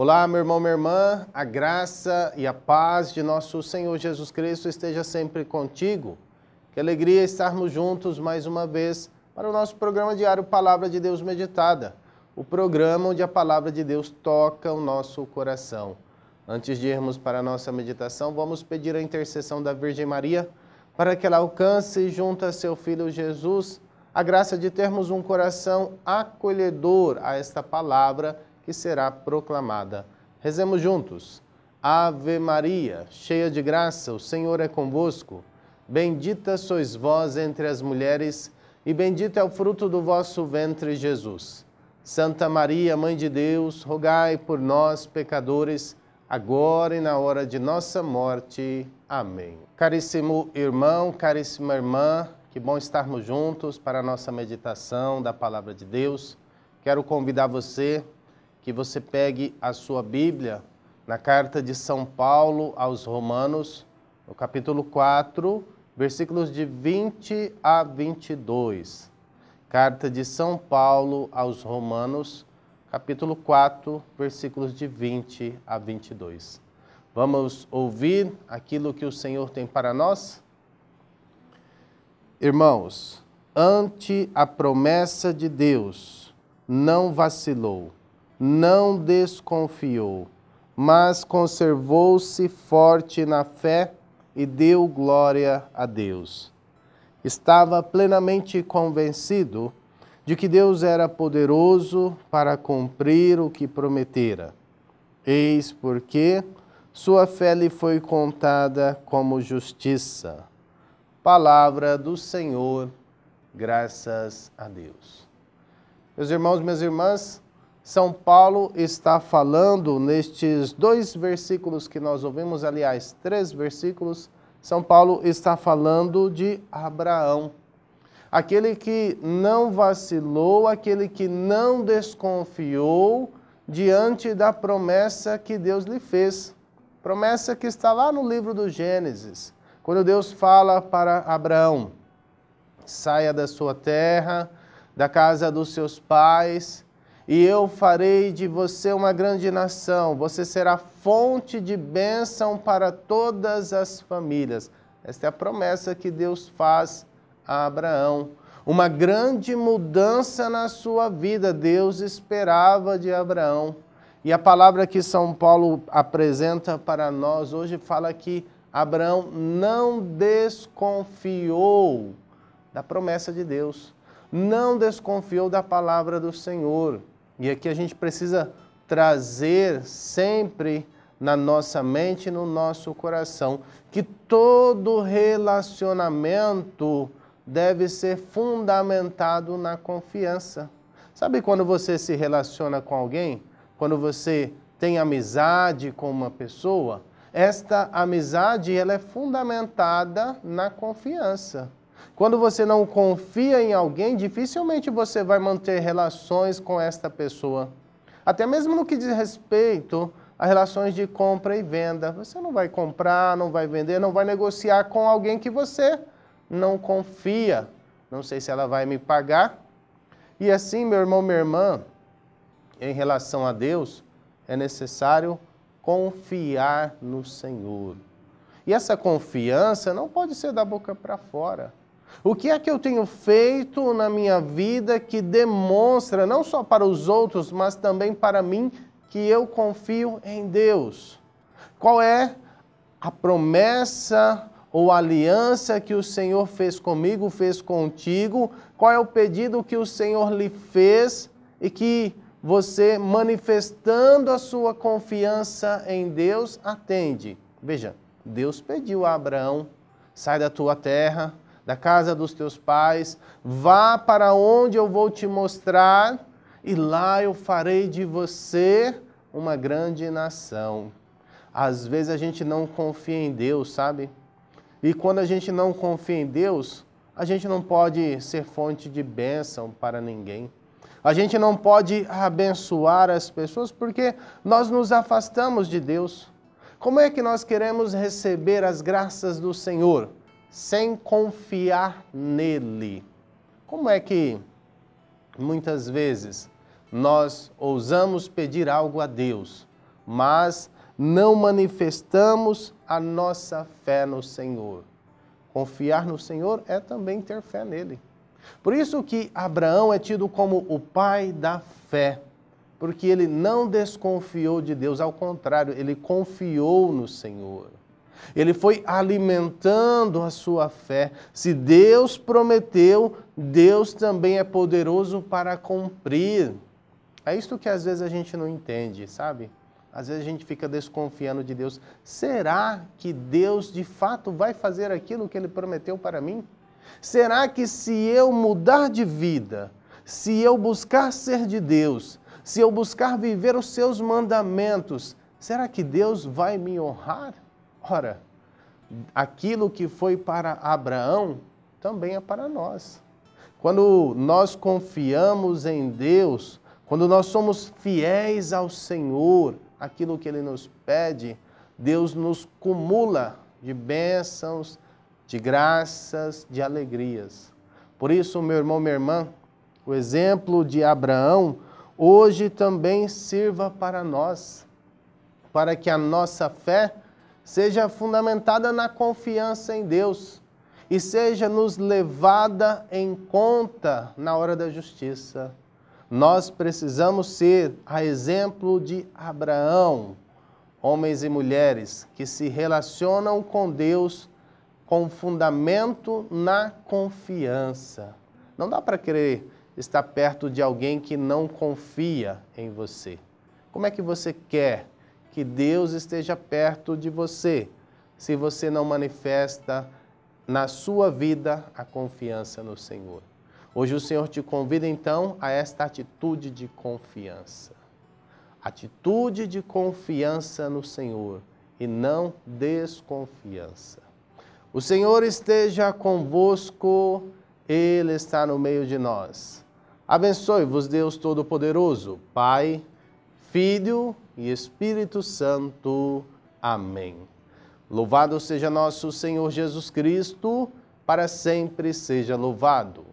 Olá, meu irmão, minha irmã, a graça e a paz de nosso Senhor Jesus Cristo esteja sempre contigo. Que alegria estarmos juntos mais uma vez para o nosso programa diário Palavra de Deus Meditada, o programa onde a palavra de Deus toca o nosso coração. Antes de irmos para a nossa meditação, vamos pedir a intercessão da Virgem Maria para que ela alcance junto a seu filho Jesus a graça de termos um coração acolhedor a esta palavra que será proclamada. Rezemos juntos. Ave Maria, cheia de graça, o Senhor é convosco. Bendita sois vós entre as mulheres, e bendito é o fruto do vosso ventre, Jesus. Santa Maria, Mãe de Deus, rogai por nós, pecadores, agora e na hora de nossa morte. Amém. Caríssimo irmão, caríssima irmã, que bom estarmos juntos para a nossa meditação da Palavra de Deus. Quero convidar você que você pegue a sua Bíblia na carta de São Paulo aos Romanos, no capítulo 4, versículos de 20 a 22. Carta de São Paulo aos Romanos, capítulo 4, versículos de 20 a 22. Vamos ouvir aquilo que o Senhor tem para nós? Irmãos, ante a promessa de Deus, não vacilou não desconfiou, mas conservou-se forte na fé e deu glória a Deus. Estava plenamente convencido de que Deus era poderoso para cumprir o que prometera. Eis porque sua fé lhe foi contada como justiça. Palavra do Senhor, graças a Deus. Meus irmãos, minhas irmãs, são Paulo está falando nestes dois versículos que nós ouvimos, aliás, três versículos. São Paulo está falando de Abraão, aquele que não vacilou, aquele que não desconfiou diante da promessa que Deus lhe fez. Promessa que está lá no livro do Gênesis, quando Deus fala para Abraão: saia da sua terra, da casa dos seus pais e eu farei de você uma grande nação. Você será fonte de bênção para todas as famílias. Esta é a promessa que Deus faz a Abraão. Uma grande mudança na sua vida Deus esperava de Abraão. E a palavra que São Paulo apresenta para nós hoje fala que Abraão não desconfiou da promessa de Deus, não desconfiou da palavra do Senhor. E aqui a gente precisa trazer sempre na nossa mente e no nosso coração que todo relacionamento deve ser fundamentado na confiança. Sabe quando você se relaciona com alguém? Quando você tem amizade com uma pessoa? Esta amizade ela é fundamentada na confiança. Quando você não confia em alguém, dificilmente você vai manter relações com esta pessoa. Até mesmo no que diz respeito a relações de compra e venda. Você não vai comprar, não vai vender, não vai negociar com alguém que você não confia. Não sei se ela vai me pagar. E assim, meu irmão, minha irmã, em relação a Deus, é necessário confiar no Senhor. E essa confiança não pode ser da boca para fora. O que é que eu tenho feito na minha vida que demonstra, não só para os outros, mas também para mim, que eu confio em Deus? Qual é a promessa ou aliança que o Senhor fez comigo, fez contigo? Qual é o pedido que o Senhor lhe fez e que você, manifestando a sua confiança em Deus, atende? Veja, Deus pediu a Abraão: sai da tua terra da casa dos teus pais, vá para onde eu vou te mostrar, e lá eu farei de você uma grande nação. Às vezes a gente não confia em Deus, sabe? E quando a gente não confia em Deus, a gente não pode ser fonte de bênção para ninguém. A gente não pode abençoar as pessoas porque nós nos afastamos de Deus. Como é que nós queremos receber as graças do Senhor? sem confiar nele. Como é que muitas vezes nós ousamos pedir algo a Deus, mas não manifestamos a nossa fé no Senhor? Confiar no Senhor é também ter fé nele. Por isso que Abraão é tido como o pai da fé, porque ele não desconfiou de Deus, ao contrário, ele confiou no Senhor. Ele foi alimentando a sua fé. Se Deus prometeu, Deus também é poderoso para cumprir. É isso que às vezes a gente não entende, sabe? Às vezes a gente fica desconfiando de Deus. Será que Deus de fato vai fazer aquilo que ele prometeu para mim? Será que se eu mudar de vida, se eu buscar ser de Deus, se eu buscar viver os seus mandamentos, será que Deus vai me honrar? Ora, aquilo que foi para Abraão também é para nós. Quando nós confiamos em Deus, quando nós somos fiéis ao Senhor, aquilo que Ele nos pede, Deus nos cumula de bênçãos, de graças, de alegrias. Por isso, meu irmão, minha irmã, o exemplo de Abraão hoje também sirva para nós, para que a nossa fé seja fundamentada na confiança em Deus e seja nos levada em conta na hora da justiça. Nós precisamos ser a exemplo de Abraão, homens e mulheres que se relacionam com Deus com fundamento na confiança. Não dá para querer estar perto de alguém que não confia em você. Como é que você quer que Deus esteja perto de você, se você não manifesta na sua vida a confiança no Senhor. Hoje o Senhor te convida então a esta atitude de confiança. Atitude de confiança no Senhor e não desconfiança. O Senhor esteja convosco, Ele está no meio de nós. Abençoe-vos, Deus Todo-Poderoso, Pai. Filho e Espírito Santo. Amém. Louvado seja nosso Senhor Jesus Cristo, para sempre seja louvado.